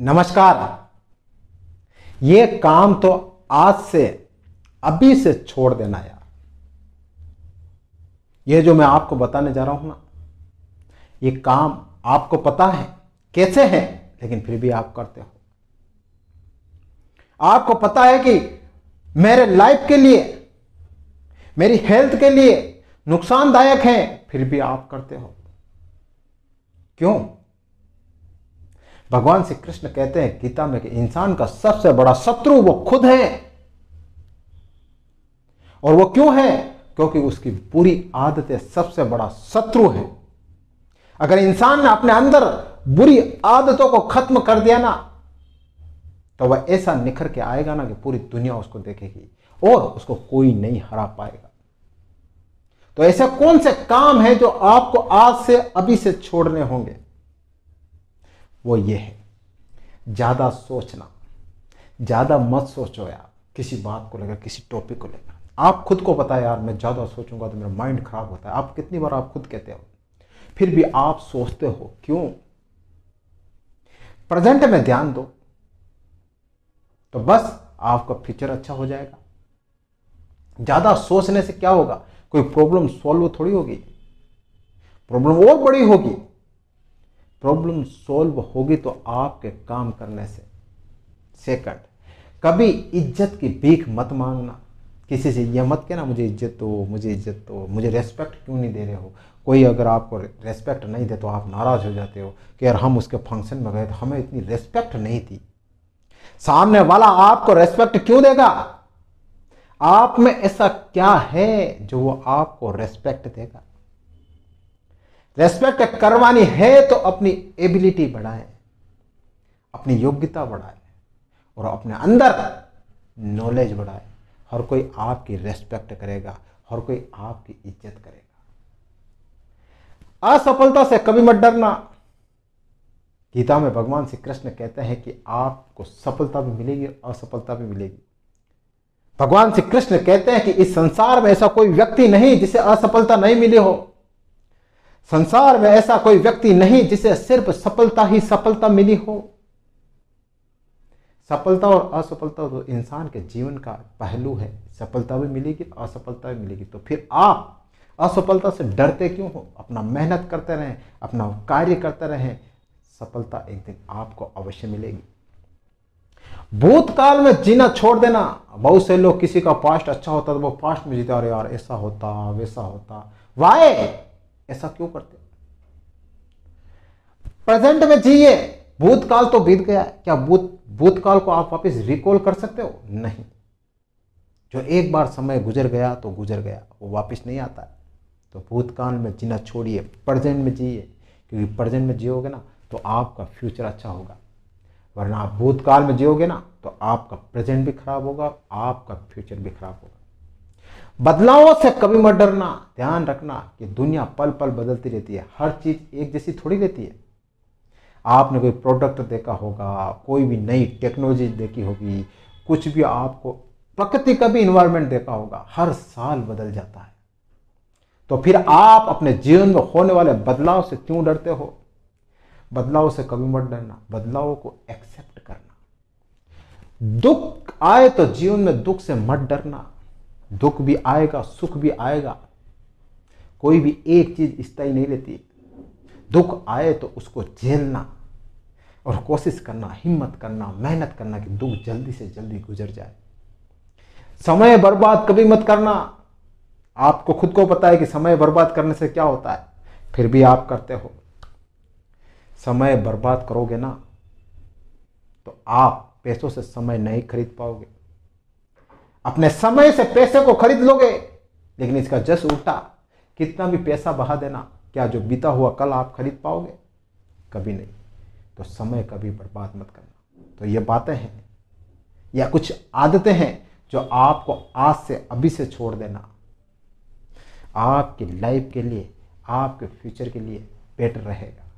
नमस्कार ये काम तो आज से अभी से छोड़ देना यार ये जो मैं आपको बताने जा रहा हूं ना ये काम आपको पता है कैसे है लेकिन फिर भी आप करते हो आपको पता है कि मेरे लाइफ के लिए मेरी हेल्थ के लिए नुकसानदायक है फिर भी आप करते हो क्यों भगवान श्री कृष्ण कहते हैं गीता में कि इंसान का सबसे बड़ा शत्रु वो खुद है और वो क्यों है क्योंकि उसकी बुरी आदतें सबसे बड़ा शत्रु है अगर इंसान ने अपने अंदर बुरी आदतों को खत्म कर दिया ना तो वह ऐसा निखर के आएगा ना कि पूरी दुनिया उसको देखेगी और उसको कोई नहीं हरा पाएगा तो ऐसे कौन से काम है जो आपको आज से अभी से छोड़ने होंगे वो ये है ज़्यादा सोचना ज़्यादा मत सोचो यार किसी बात को लेकर किसी टॉपिक को लेकर आप खुद को पता है यार मैं ज़्यादा सोचूंगा तो मेरा माइंड ख़राब होता है आप कितनी बार आप खुद कहते हो फिर भी आप सोचते हो क्यों प्रेजेंट में ध्यान दो तो बस आपका फ्यूचर अच्छा हो जाएगा ज़्यादा सोचने से क्या होगा कोई प्रॉब्लम सॉल्व थोड़ी होगी प्रॉब्लम और बड़ी होगी प्रॉब्लम सॉल्व होगी तो आपके काम करने से सेकंड कभी इज्जत की भीख मत मांगना किसी से यह मत कहना मुझे इज्जत दो मुझे इज्जत दो मुझे रेस्पेक्ट क्यों नहीं दे रहे हो कोई अगर आपको रेस्पेक्ट नहीं दे तो आप नाराज़ हो जाते हो कि यार हम उसके फंक्शन में गए तो हमें इतनी रेस्पेक्ट नहीं थी सामने वाला आपको रेस्पेक्ट क्यों देगा आप में ऐसा क्या है जो वो आपको रेस्पेक्ट देगा रेस्पेक्ट करवानी है तो अपनी एबिलिटी बढ़ाएं अपनी योग्यता बढ़ाएं और अपने अंदर नॉलेज बढ़ाएं हर कोई आपकी रेस्पेक्ट करेगा हर कोई आपकी इज्जत करेगा असफलता से कभी मत डरना गीता में भगवान श्री कृष्ण कहते हैं कि आपको सफलता भी मिलेगी और असफलता भी मिलेगी भगवान श्री कृष्ण कहते हैं कि इस संसार में ऐसा कोई व्यक्ति नहीं जिसे असफलता नहीं मिली हो संसार में ऐसा कोई व्यक्ति नहीं जिसे सिर्फ सफलता ही सफलता मिली हो सफलता और असफलता तो इंसान के जीवन का पहलू है सफलता भी मिलेगी असफलता भी मिलेगी तो फिर आप असफलता से डरते क्यों हो अपना मेहनत करते रहें अपना कार्य करते रहें सफलता एक दिन आपको अवश्य मिलेगी भूतकाल में जीना छोड़ देना बहुत से लोग किसी का पास्ट अच्छा होता तो वो पास्ट में जीते अरे यार ऐसा होता वैसा होता वाय ऐसा क्यों करते प्रेजेंट में जिए भूतकाल तो बीत गया क्या भूत भूतकाल को आप वापस रिकॉल कर सकते हो नहीं जो एक बार समय गुजर गया तो गुजर गया वो वापस नहीं आता है तो भूतकाल में जीना छोड़िए प्रेजेंट में जिए क्योंकि प्रेजेंट में जियोगे ना तो आपका फ्यूचर अच्छा होगा वरना आप भूतकाल में जियोगे ना तो आपका प्रेजेंट भी खराब होगा आपका फ्यूचर भी खराब होगा बदलावों से कभी मत डरना ध्यान रखना कि दुनिया पल पल बदलती रहती है हर चीज़ एक जैसी थोड़ी रहती है आपने कोई प्रोडक्ट देखा होगा कोई भी नई टेक्नोलॉजी देखी होगी कुछ भी आपको प्रकृति का भी इन्वायरमेंट देखा होगा हर साल बदल जाता है तो फिर आप अपने जीवन में होने वाले बदलाव से क्यों डरते हो बदलाव से कभी मत डरना बदलावों को एक्सेप्ट करना दुख आए तो जीवन में दुख से मत डरना दुख भी आएगा सुख भी आएगा कोई भी एक चीज़ स्थायी नहीं रहती दुख आए तो उसको झेलना और कोशिश करना हिम्मत करना मेहनत करना कि दुख जल्दी से जल्दी गुजर जाए समय बर्बाद कभी मत करना आपको खुद को पता है कि समय बर्बाद करने से क्या होता है फिर भी आप करते हो समय बर्बाद करोगे ना तो आप पैसों से समय नहीं खरीद पाओगे अपने समय से पैसे को खरीद लोगे लेकिन इसका जस उल्टा कितना भी पैसा बहा देना क्या जो बीता हुआ कल आप खरीद पाओगे कभी नहीं तो समय कभी बर्बाद मत करना तो ये बातें हैं या कुछ आदतें हैं जो आपको आज से अभी से छोड़ देना आपकी लाइफ के लिए आपके फ्यूचर के लिए बेटर रहेगा